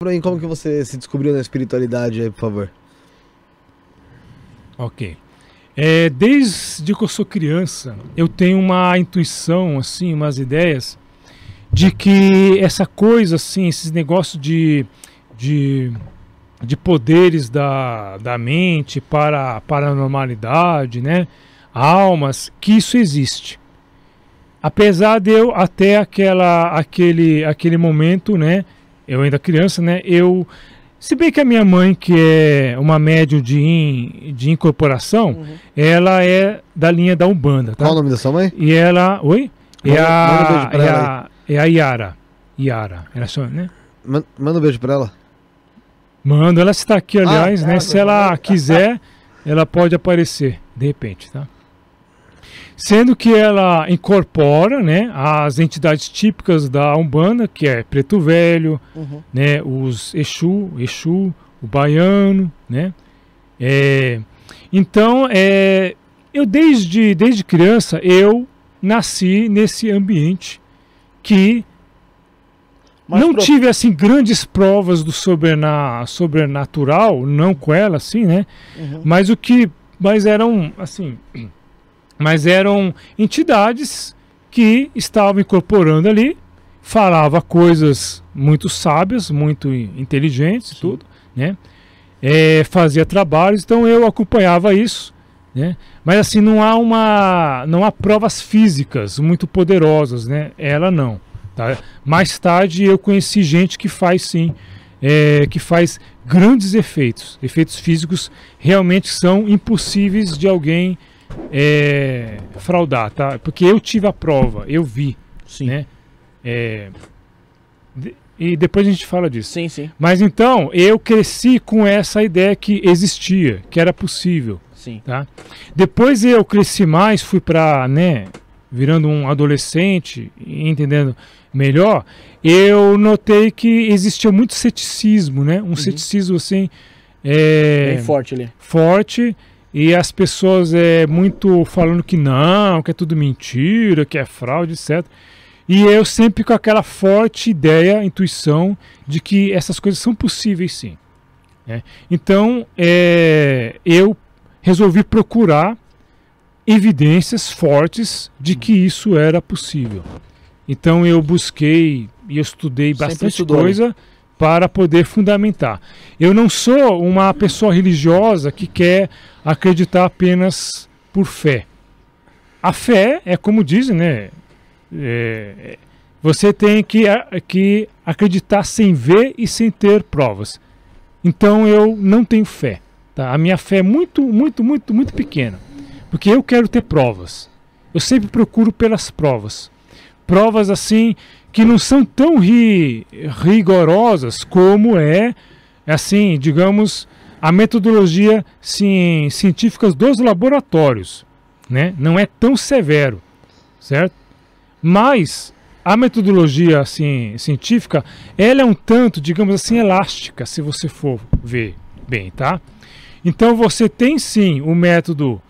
Pra como que você se descobriu na espiritualidade aí, por favor? Ok. É, desde que eu sou criança, eu tenho uma intuição, assim, umas ideias de que essa coisa, assim, esses negócios de, de, de poderes da, da mente para a paranormalidade, né? Almas, que isso existe. Apesar de eu, até aquela, aquele, aquele momento, né? eu ainda criança, né? Eu. Se bem que a minha mãe, que é uma médium de, in, de incorporação, uhum. ela é da linha da Umbanda, tá? Qual o nome da sua mãe? E ela. Oi? É manda, é, a, é, a, é a Yara. Yara. Era só, né? manda um beijo pra ela. Manda, ela está aqui, ah, aliás, ah, né? Tá, se ela tá quiser, ela pode aparecer, de repente, tá? sendo que ela incorpora né, as entidades típicas da Umbanda, que é Preto Velho, uhum. né, os Exu, Exu, o Baiano, né? É, então, é, eu desde, desde criança, eu nasci nesse ambiente que mas não tive assim grandes provas do sobrenatural, não com ela assim, né? Uhum. Mas o que mas eram assim mas eram entidades que estavam incorporando ali, falava coisas muito sábias, muito inteligentes, Sim. tudo, né? É, fazia trabalhos, então eu acompanhava isso, né? Mas assim não há uma, não há provas físicas muito poderosas, né? Ela não. Tá? Mais tarde eu conheci gente que faz sim, é, que faz grandes efeitos, efeitos físicos realmente são impossíveis de alguém é, fraudar, tá? Porque eu tive a prova, eu vi, sim. né? É, de, e depois a gente fala disso. Sim, sim. Mas então, eu cresci com essa ideia que existia, que era possível. Sim. Tá? Depois eu cresci mais, fui para, né, virando um adolescente, entendendo melhor, eu notei que existia muito ceticismo, né? Um uhum. ceticismo assim. É, Bem forte ali. Forte. E as pessoas é muito falando que não, que é tudo mentira, que é fraude, etc. E eu sempre com aquela forte ideia, intuição de que essas coisas são possíveis sim. É. Então é, eu resolvi procurar evidências fortes de que isso era possível. Então eu busquei e estudei bastante né? coisa. Né? para poder fundamentar. Eu não sou uma pessoa religiosa que quer acreditar apenas por fé. A fé é como dizem, né? É, é você tem que, que acreditar sem ver e sem ter provas. Então eu não tenho fé. Tá? A minha fé é muito, muito, muito, muito pequena. Porque eu quero ter provas. Eu sempre procuro pelas provas. Provas assim que não são tão ri, rigorosas como é, assim, digamos, a metodologia sim, científica dos laboratórios. Né? Não é tão severo, certo? Mas a metodologia assim, científica, ela é um tanto, digamos assim, elástica, se você for ver bem, tá? Então você tem sim o método